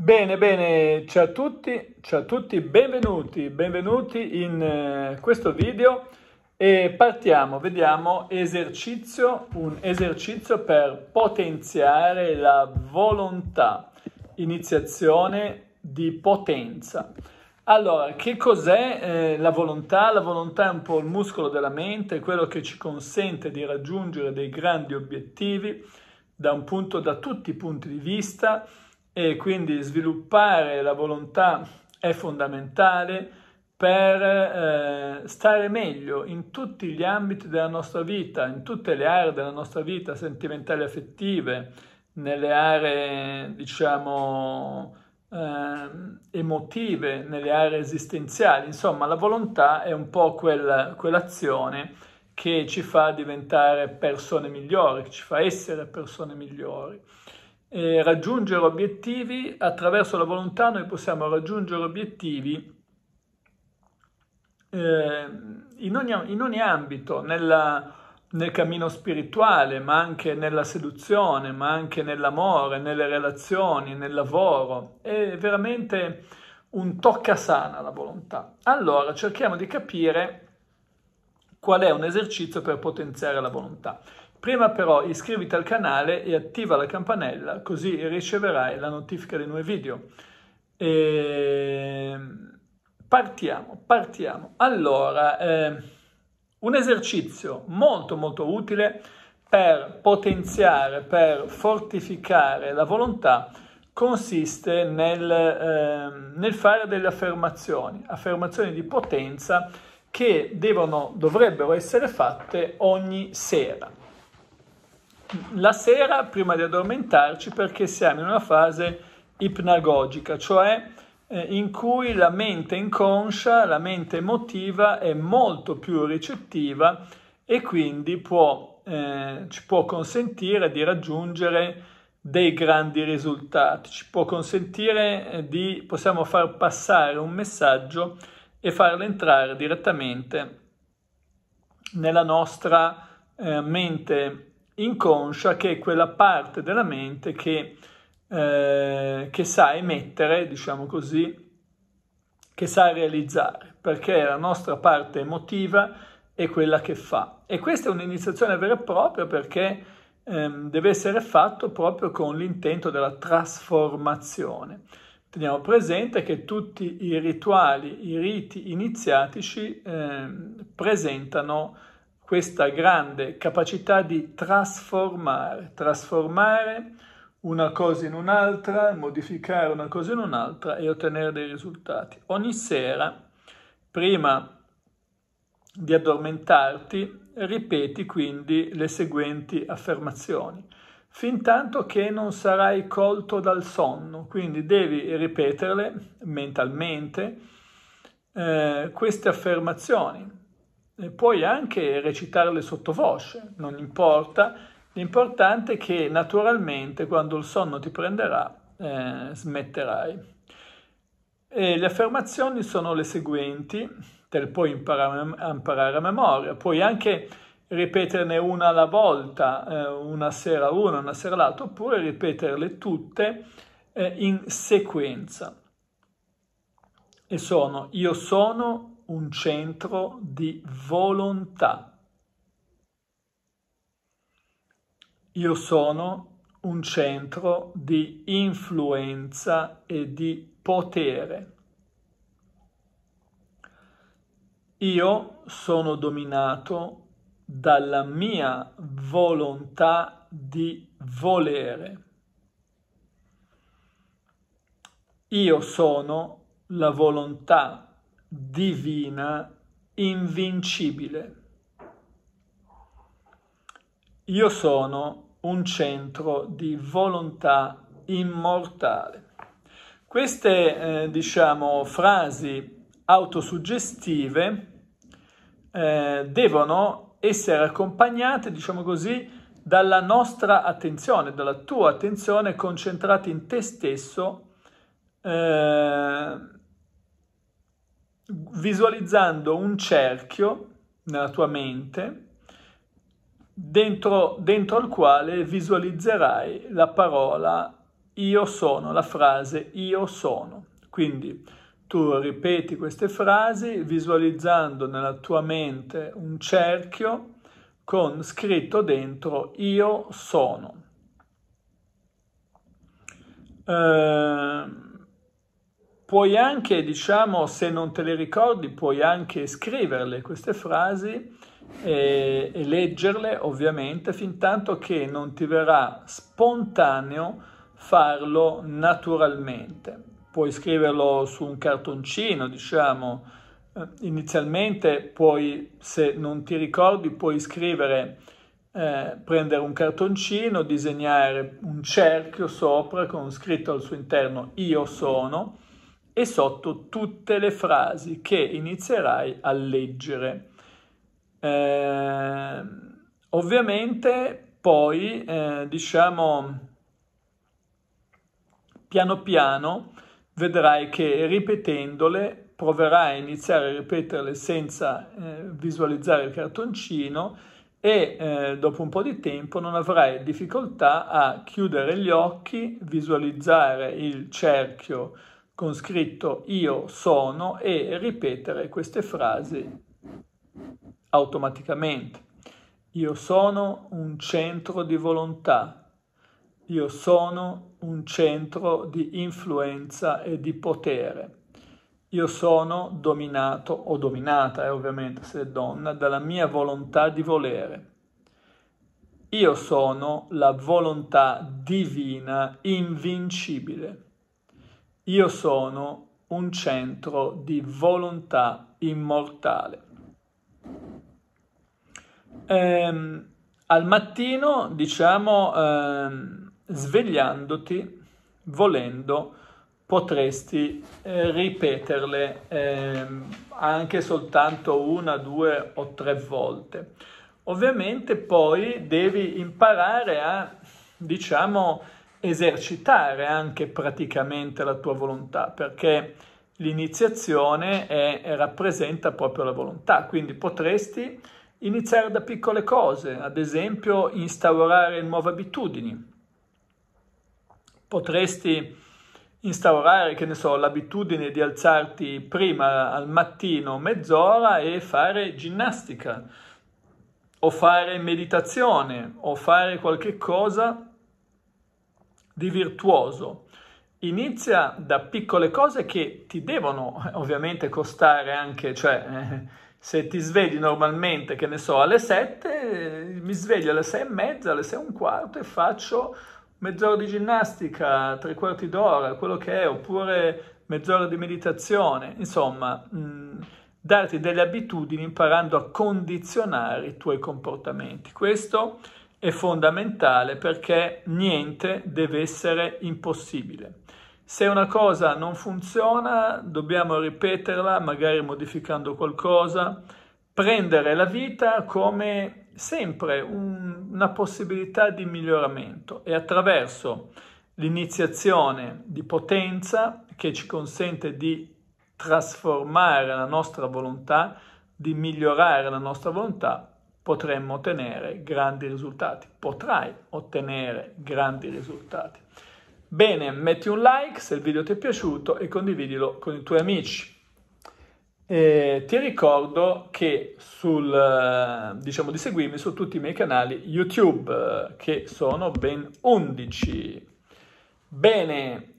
Bene, bene, ciao a tutti, ciao a tutti, benvenuti, benvenuti in eh, questo video e partiamo, vediamo esercizio, un esercizio per potenziare la volontà, iniziazione di potenza. Allora, che cos'è eh, la volontà? La volontà è un po' il muscolo della mente, quello che ci consente di raggiungere dei grandi obiettivi da, punto, da tutti i punti di vista, e quindi sviluppare la volontà è fondamentale per eh, stare meglio in tutti gli ambiti della nostra vita, in tutte le aree della nostra vita, sentimentali e affettive, nelle aree, diciamo, eh, emotive, nelle aree esistenziali. Insomma, la volontà è un po' quel, quell'azione che ci fa diventare persone migliori, che ci fa essere persone migliori eh, raggiungere obiettivi, attraverso la volontà noi possiamo raggiungere obiettivi eh, in, ogni, in, ogni, ambito, nella, nel cammino spirituale, ma anche nella seduzione, ma anche nell'amore, nelle relazioni, nel lavoro. È veramente un tocca sana la volontà. Allora cerchiamo di capire qual è un esercizio per potenziare la volontà. Prima però iscriviti al canale e attiva la campanella così riceverai la notifica dei nuovi video. E... Ehm, partiamo, partiamo. Allora, eh, un esercizio molto molto utile per potenziare, per fortificare la volontà consiste nel, eh, nel fare delle affermazioni, affermazioni di potenza che devono, dovrebbero essere fatte ogni sera la sera prima di addormentarci perché siamo in una fase ipnagogica, cioè eh, in cui la mente inconscia, la mente emotiva è molto più ricettiva e quindi può, eh, ci può consentire di raggiungere dei grandi risultati, ci può consentire eh, di, possiamo far passare un messaggio e farlo entrare direttamente nella nostra eh, mente inconscia che è quella parte della mente che, eh, che sa emettere, diciamo così, che sa realizzare, perché la nostra parte emotiva è quella che fa. E questa è un'iniziazione vera e propria perché ehm, deve essere fatto proprio con l'intento della trasformazione. Teniamo presente che tutti i rituali, i riti iniziatici eh, presentano questa grande capacità di trasformare, trasformare una cosa in un'altra, modificare una cosa in un'altra e ottenere dei risultati. Ogni sera, prima di addormentarti, ripeti quindi le seguenti affermazioni, fin tanto che non sarai colto dal sonno, quindi devi ripeterle mentalmente eh, queste affermazioni puoi anche recitarle sottovoce, non importa, l'importante è che naturalmente quando il sonno ti prenderà eh, smetterai. E le affermazioni sono le seguenti, te le puoi imparare a, imparare a memoria, puoi anche ripeterne una alla volta, eh, una sera una, una sera l'altra, oppure ripeterle tutte eh, in sequenza. E sono io sono un centro di volontà. Io sono un centro di influenza e di potere. Io sono dominato dalla mia volontà di volere. Io sono la volontà divina, invincibile. Io sono un centro di volontà immortale. Queste, eh, diciamo, frasi autosuggestive eh, devono essere accompagnate, diciamo così, dalla nostra attenzione, dalla tua attenzione concentrata in te stesso eh, visualizzando un cerchio nella tua mente dentro, dentro al quale visualizzerai la parola io sono, la frase io sono. Quindi tu ripeti queste frasi visualizzando nella tua mente un cerchio con scritto dentro io sono. Ehm puoi anche, diciamo, se non te le ricordi, puoi anche scriverle queste frasi e, e leggerle ovviamente fin tanto che non ti verrà spontaneo farlo naturalmente. Puoi scriverlo su un cartoncino, diciamo, eh, inizialmente puoi, se non ti ricordi, puoi scrivere, eh, prendere un cartoncino, disegnare un cerchio sopra con scritto al suo interno io sono e sotto tutte le frasi che inizierai a leggere. Eh, ovviamente poi eh, diciamo piano piano vedrai che ripetendole proverai a iniziare a ripeterle senza eh, visualizzare il cartoncino e eh, dopo un po' di tempo non avrai difficoltà a chiudere gli occhi, visualizzare il cerchio con scritto io sono e ripetere queste frasi automaticamente. Io sono un centro di volontà, io sono un centro di influenza e di potere. Io sono dominato o dominata, eh, ovviamente se è donna, dalla mia volontà di volere. Io sono la volontà divina invincibile. Io sono un centro di volontà immortale. Ehm, al mattino, diciamo, ehm, svegliandoti, volendo, potresti eh, ripeterle ehm, anche soltanto una, due o tre volte. Ovviamente poi devi imparare a, diciamo, esercitare anche praticamente la tua volontà, perché l'iniziazione è, è, rappresenta proprio la volontà, quindi potresti iniziare da piccole cose, ad esempio instaurare nuove abitudini. Potresti instaurare, che ne so, l'abitudine di alzarti prima al mattino mezz'ora e fare ginnastica o fare meditazione o fare qualche cosa di virtuoso inizia da piccole cose che ti devono eh, ovviamente costare anche, cioè eh, se ti svegli normalmente, che ne so, alle 7, eh, mi sveglio alle 6 e mezza, alle 6 e un quarto e faccio mezz'ora di ginnastica, tre quarti d'ora, quello che è, oppure mezz'ora di meditazione, insomma, mh, mm, darti delle abitudini imparando a condizionare i tuoi comportamenti. Questo è fondamentale perché niente deve essere impossibile. Se una cosa non funziona, dobbiamo ripeterla, magari modificando qualcosa, prendere la vita come sempre un, una possibilità di miglioramento e attraverso l'iniziazione di potenza che ci consente di trasformare la nostra volontà, di migliorare la nostra volontà, potremmo ottenere grandi risultati, potrai ottenere grandi risultati. Bene, metti un like se il video ti è piaciuto e condividilo con i tuoi amici. E ti ricordo che sul, eh, diciamo di seguirmi su tutti i miei canali YouTube, eh, che sono ben 11. Bene,